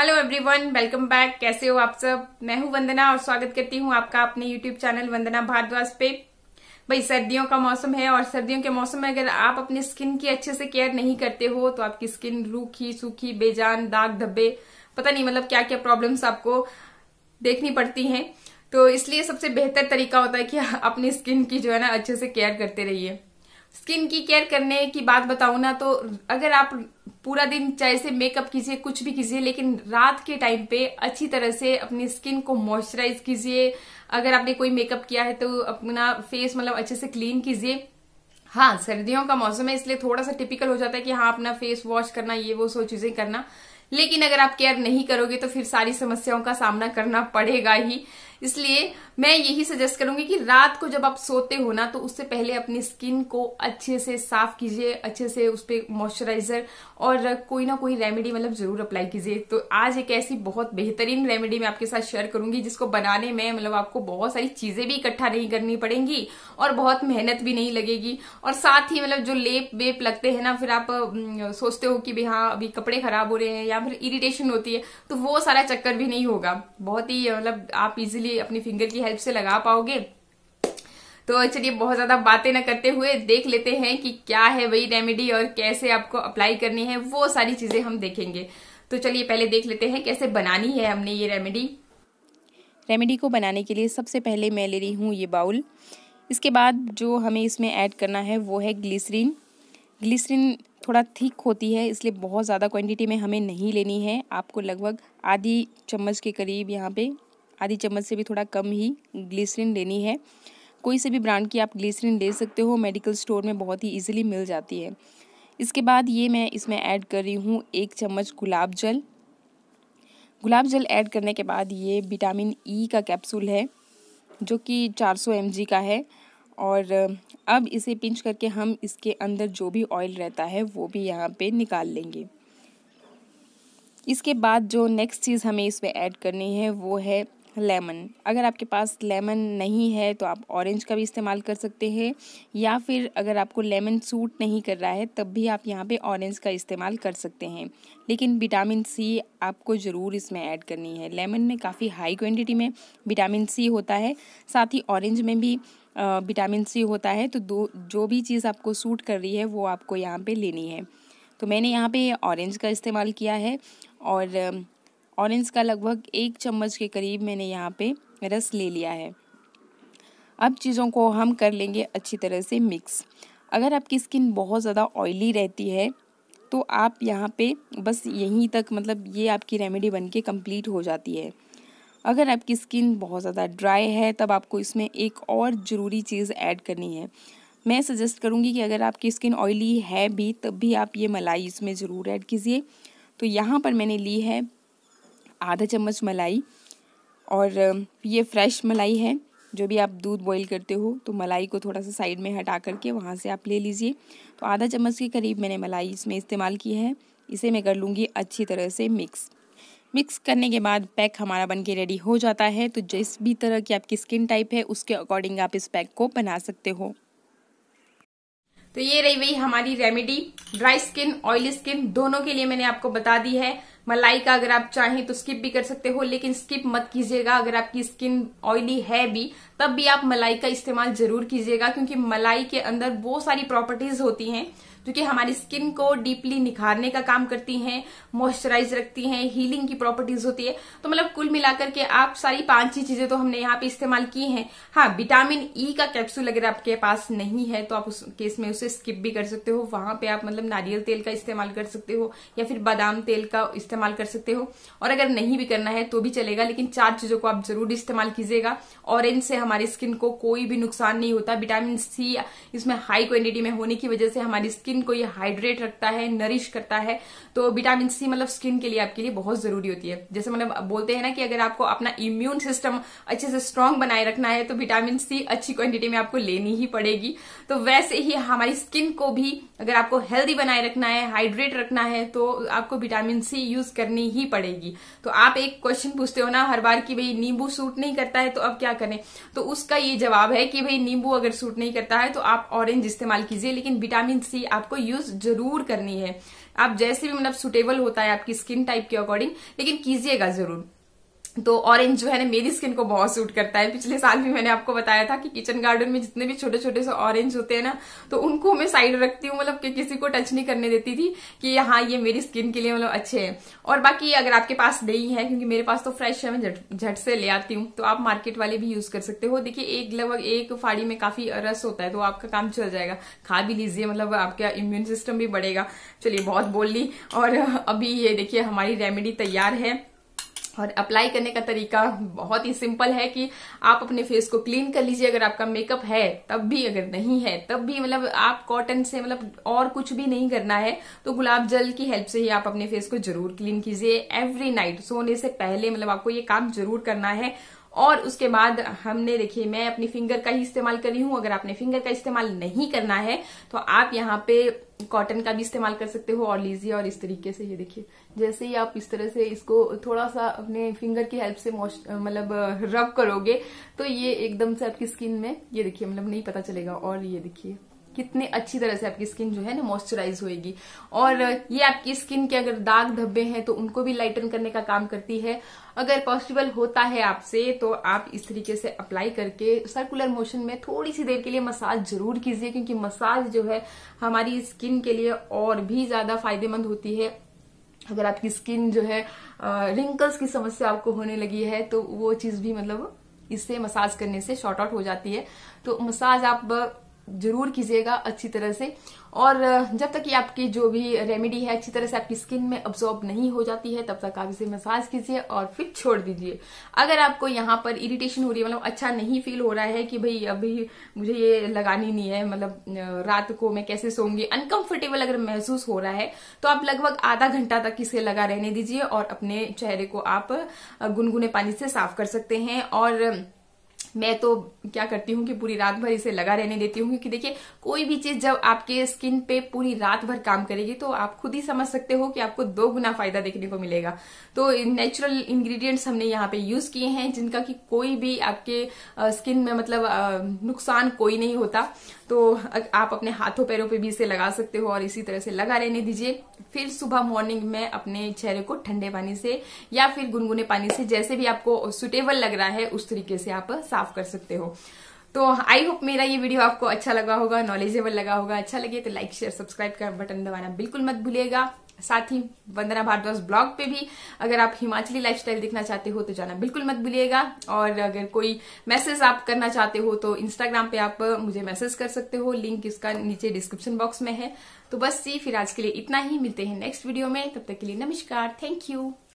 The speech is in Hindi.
हेलो एवरीवन वेलकम बैक कैसे हो आप सब मैं हूं वंदना और स्वागत करती हूं आपका अपने यूट्यूब चैनल वंदना भारद्वाज पे भाई सर्दियों का मौसम है और सर्दियों के मौसम में अगर आप अपने स्किन की अच्छे से केयर नहीं करते हो तो आपकी स्किन रूखी सूखी बेजान दाग धब्बे पता नहीं मतलब क्या क्या प्रॉब्लम्स आपको देखनी पड़ती हैं तो इसलिए सबसे बेहतर तरीका होता है कि अपनी स्किन की जो है ना अच्छे से केयर करते रहिए स्किन की केयर करने की बात बताऊं ना तो अगर आप पूरा दिन चाहे से मेकअप कीजिए कुछ भी कीजिए लेकिन रात के टाइम पे अच्छी तरह से अपनी स्किन को मॉइस्चराइज कीजिए अगर आपने कोई मेकअप किया है तो अपना फेस मतलब अच्छे से क्लीन कीजिए हाँ सर्दियों का मौसम है इसलिए थोड़ा सा टिपिकल हो जाता है कि हाँ अपना फेस वॉश करना ये वो सो चीजें करना लेकिन अगर आप केयर नहीं करोगे तो फिर सारी समस्याओं का सामना करना पड़ेगा ही इसलिए मैं यही सजेस्ट करूंगी कि रात को जब आप सोते हो ना तो उससे पहले अपनी स्किन को अच्छे से साफ कीजिए अच्छे से उस पर मॉइस्चराइजर और कोई ना कोई रेमेडी मतलब जरूर अप्लाई कीजिए तो आज एक ऐसी बहुत बेहतरीन रेमेडी मैं आपके साथ शेयर करूंगी जिसको बनाने में मतलब आपको बहुत सारी चीजें भी इकट्ठा नहीं करनी पड़ेंगी और बहुत मेहनत भी नहीं लगेगी और साथ ही मतलब जो लेप वेप लगते हैं ना फिर आप सोचते हो कि भाई हाँ अभी कपड़े खराब हो रहे हैं या फिर इरिटेशन होती है तो वो सारा चक्कर भी नहीं होगा बहुत ही मतलब आप इजिली भी अपनी फिंगर की हेल्प से लगा पाओगे तो चलिए बहुत ज्यादा बातें ना करते हुए देख लेते हैं कि क्या है वही रेमेडी और कैसे आपको अप्लाई करनी है वो सारी चीजें हम देखेंगे तो चलिए पहले देख लेते हैं कैसे बनानी है हमने ये रेमेडी रेमेडी को बनाने के लिए सबसे पहले मैं ले रही हूँ ये बाउल इसके बाद जो हमें इसमें ऐड करना है वो है ग्लिसरीन ग्लिसरीन थोड़ा थिक होती है इसलिए बहुत ज़्यादा क्वांटिटी में हमें नहीं लेनी है आपको लगभग आधी चम्मच के करीब यहाँ पे आधी चम्मच से भी थोड़ा कम ही ग्लिसरीन लेनी है कोई से भी ब्रांड की आप ग्लिसरीन ले सकते हो मेडिकल स्टोर में बहुत ही ईजिली मिल जाती है इसके बाद ये मैं इसमें ऐड कर रही हूँ एक चम्मच गुलाब जल गुलाब जल ऐड करने के बाद ये विटामिन ई e का कैप्सूल है जो कि 400 सौ का है और अब इसे पिंच करके हम इसके अंदर जो भी ऑयल रहता है वो भी यहाँ पे निकाल लेंगे इसके बाद जो नेक्स्ट चीज़ हमें इसमें ऐड करनी है वो है लेमन अगर आपके पास लेमन नहीं है तो आप ऑरेंज का भी इस्तेमाल कर सकते हैं या फिर अगर आपको लेमन सूट नहीं कर रहा है तब भी आप यहाँ पे ऑरेंज का इस्तेमाल कर सकते हैं लेकिन विटामिन सी आपको ज़रूर इसमें ऐड करनी है लेमन में काफ़ी हाई क्वांटिटी में विटामिन सी होता है साथ ही ऑरेंज में भी विटामिन सी होता है तो दो जो भी चीज़ आपको सूट कर रही है वो आपको यहाँ पर लेनी है तो मैंने यहाँ पे ऑरेंज का इस्तेमाल किया है और ऑरेंज का लगभग एक चम्मच के करीब मैंने यहाँ पे रस ले लिया है अब चीज़ों को हम कर लेंगे अच्छी तरह से मिक्स अगर आपकी स्किन बहुत ज़्यादा ऑयली रहती है तो आप यहाँ पे बस यहीं तक मतलब ये आपकी रेमेडी बन के कम्प्लीट हो जाती है अगर आपकी स्किन बहुत ज़्यादा ड्राई है तब आपको इसमें एक और ज़रूरी चीज़ ऐड करनी है मैं सजेस्ट करूँगी कि अगर आपकी स्किन ऑयली है भी तब भी आप ये मलाई इसमें ज़रूर ऐड कीजिए तो यहाँ पर मैंने ली है आधा चम्मच मलाई और ये फ्रेश मलाई है जो भी आप दूध बॉईल करते हो तो मलाई को थोड़ा सा साइड में हटा करके वहाँ से आप ले लीजिए तो आधा चम्मच के करीब मैंने मलाई इसमें इस्तेमाल की है इसे मैं कर लूँगी अच्छी तरह से मिक्स मिक्स करने के बाद पैक हमारा बन के रेडी हो जाता है तो जिस भी तरह की आपकी स्किन टाइप है उसके अकॉर्डिंग आप इस पैक को बना सकते हो तो ये रही वही हमारी remedy dry skin oily skin दोनों के लिए मैंने आपको बता दी है मलाई का अगर आप चाहें तो स्किप भी कर सकते हो लेकिन स्किप मत कीजिएगा अगर आपकी स्किन ऑयली है भी तब भी आप मलाई का इस्तेमाल जरूर कीजिएगा क्योंकि मलाई के अंदर वो सारी प्रॉपर्टीज होती हैं जो कि हमारी स्किन को डीपली निखारने का काम करती हैं मॉइस्चराइज रखती हैं हीलिंग की प्रॉपर्टीज होती है तो मतलब कुल मिलाकर के आप सारी पांच ही चीजें तो हमने यहाँ पे इस्तेमाल की हैं हाँ विटामिन ई e का कैप्सूल अगर आपके पास नहीं है तो आप उस केस में उसे स्किप भी कर सकते हो वहां पे आप मतलब नारियल तेल का इस्तेमाल कर सकते हो या फिर बादाम तेल का इस्तेमाल कर सकते हो और अगर नहीं भी करना है तो भी चलेगा लेकिन चार चीजों को आप जरूर इस्तेमाल कीजिएगा ऑरेंज से हमारी स्किन को कोई भी नुकसान नहीं होता विटामिन सी इसमें हाई क्वांटिटी में होने की वजह से हमारी स्किन स्किन को ये हाइड्रेट रखता है नरिश करता है तो विटामिन सी मतलब स्किन के लिए आपके लिए बहुत जरूरी होती है जैसे मतलब बोलते हैं ना कि अगर आपको अपना इम्यून सिस्टम अच्छे से स्ट्रांग बनाए रखना है तो विटामिन सी अच्छी क्वांटिटी में आपको लेनी ही पड़ेगी तो वैसे ही हमारी स्किन को भी अगर आपको हेल्दी बनाए रखना है हाइड्रेट रखना है तो आपको विटामिन सी यूज करनी ही पड़ेगी तो आप एक क्वेश्चन पूछते हो ना हर बार की भाई नींबू सूट नहीं करता है तो अब क्या करें तो उसका ये जवाब है कि भाई नींबू अगर सूट नहीं करता है तो आप ऑरेंज इस्तेमाल कीजिए लेकिन विटामिन सी आप आपको यूज जरूर करनी है आप जैसे भी मतलब सुटेबल होता है आपकी स्किन टाइप के अकॉर्डिंग लेकिन कीजिएगा जरूर तो ऑरेंज जो है ना मेरी स्किन को बहुत सूट करता है पिछले साल भी मैंने आपको बताया था कि किचन गार्डन में जितने भी छोटे छोटे से ऑरेंज होते हैं ना तो उनको मैं साइड रखती हूँ मतलब कि किसी को टच नहीं करने देती थी कि हाँ ये मेरी स्किन के लिए मतलब अच्छे हैं और बाकी अगर आपके पास नहीं है क्योंकि मेरे पास तो फ्रेश है मैं झट से ले आती हूँ तो आप मार्केट वाले भी यूज कर सकते हो देखिए एक लगभग एक फाड़ी में काफी रस होता है तो आपका काम चल जाएगा खा भी लीजिए मतलब आपका इम्यून सिस्टम भी बढ़ेगा चलिए बहुत बोल ली और अभी ये देखिए हमारी रेमेडी तैयार है और अप्लाई करने का तरीका बहुत ही सिंपल है कि आप अपने फेस को क्लीन कर लीजिए अगर आपका मेकअप है तब भी अगर नहीं है तब भी मतलब आप कॉटन से मतलब और कुछ भी नहीं करना है तो गुलाब जल की हेल्प से ही आप अपने फेस को जरूर क्लीन कीजिए एवरी नाइट सोने से पहले मतलब आपको ये काम जरूर करना है और उसके बाद हमने देखिए मैं अपनी फिंगर का ही इस्तेमाल कर रही अगर आपने फिंगर का इस्तेमाल नहीं करना है तो आप यहाँ पे कॉटन का भी इस्तेमाल कर सकते हो और लीजिए और इस तरीके से ये देखिए जैसे ही आप इस तरह से इसको थोड़ा सा अपने फिंगर की हेल्प से मतलब रब करोगे तो ये एकदम से आपकी स्किन में ये देखिए मतलब नहीं पता चलेगा और ये देखिए कितने अच्छी तरह से आपकी स्किन जो है ना मॉइस्चराइज होएगी और ये आपकी स्किन के अगर दाग धब्बे हैं तो उनको भी लाइटन करने का काम करती है अगर पॉसिबल होता है आपसे तो आप इस तरीके से अप्लाई करके सर्कुलर मोशन में थोड़ी सी देर के लिए मसाज जरूर कीजिए क्योंकि मसाज जो है हमारी स्किन के लिए और भी ज्यादा फायदेमंद होती है अगर आपकी स्किन जो है रिंकल्स की समस्या आपको होने लगी है तो वो चीज भी मतलब इससे मसाज करने से शॉर्ट आउट हो जाती है तो मसाज आप जरूर कीजिएगा अच्छी तरह से और जब तक ये आपकी जो भी रेमेडी है अच्छी तरह से आपकी स्किन में अब्जॉर्ब नहीं हो जाती है तब तक आप इसे मसाज कीजिए और फिर छोड़ दीजिए अगर आपको यहाँ पर इरिटेशन हो रही है मतलब अच्छा नहीं फील हो रहा है कि भाई अभी मुझे ये लगानी नहीं है मतलब रात को मैं कैसे सोंगी अनकंफर्टेबल अगर महसूस हो रहा है तो आप लगभग आधा घंटा तक इसे लगा रहने दीजिए और अपने चेहरे को आप गुनगुने पानी से साफ कर सकते हैं और मैं तो क्या करती हूँ कि पूरी रात भर इसे लगा रहने देती हूँ क्योंकि देखिए कोई भी चीज जब आपके स्किन पे पूरी रात भर काम करेगी तो आप खुद ही समझ सकते हो कि आपको दो गुना फायदा देखने को मिलेगा तो नेचुरल इंग्रेडिएंट्स हमने यहाँ पे यूज किए हैं जिनका कि कोई भी आपके स्किन में मतलब नुकसान कोई नहीं होता तो आप अपने हाथों पैरों पे भी इसे लगा सकते हो और इसी तरह से लगा रहने दीजिए फिर सुबह मॉर्निंग में अपने चेहरे को ठंडे पानी से या फिर गुनगुने पानी से जैसे भी आपको सुटेबल लग रहा है उस तरीके से आप साफ कर सकते हो तो आई होप मेरा ये वीडियो आपको अच्छा लगा होगा नॉलेजेबल लगा होगा अच्छा लगे तो लाइक शेयर सब्सक्राइब का बटन दबाना बिल्कुल मत भूलिएगा साथ ही वंदना भारद्वाज ब्लॉग पे भी अगर आप हिमाचली लाइफस्टाइल देखना चाहते हो तो जाना बिल्कुल मत भूलिएगा और अगर कोई मैसेज आप करना चाहते हो तो इंस्टाग्राम पे आप मुझे मैसेज कर सकते हो लिंक इसका नीचे डिस्क्रिप्शन बॉक्स में है तो बस जी फिर आज के लिए इतना ही मिलते हैं नेक्स्ट वीडियो में तब तक के लिए नमस्कार थैंक यू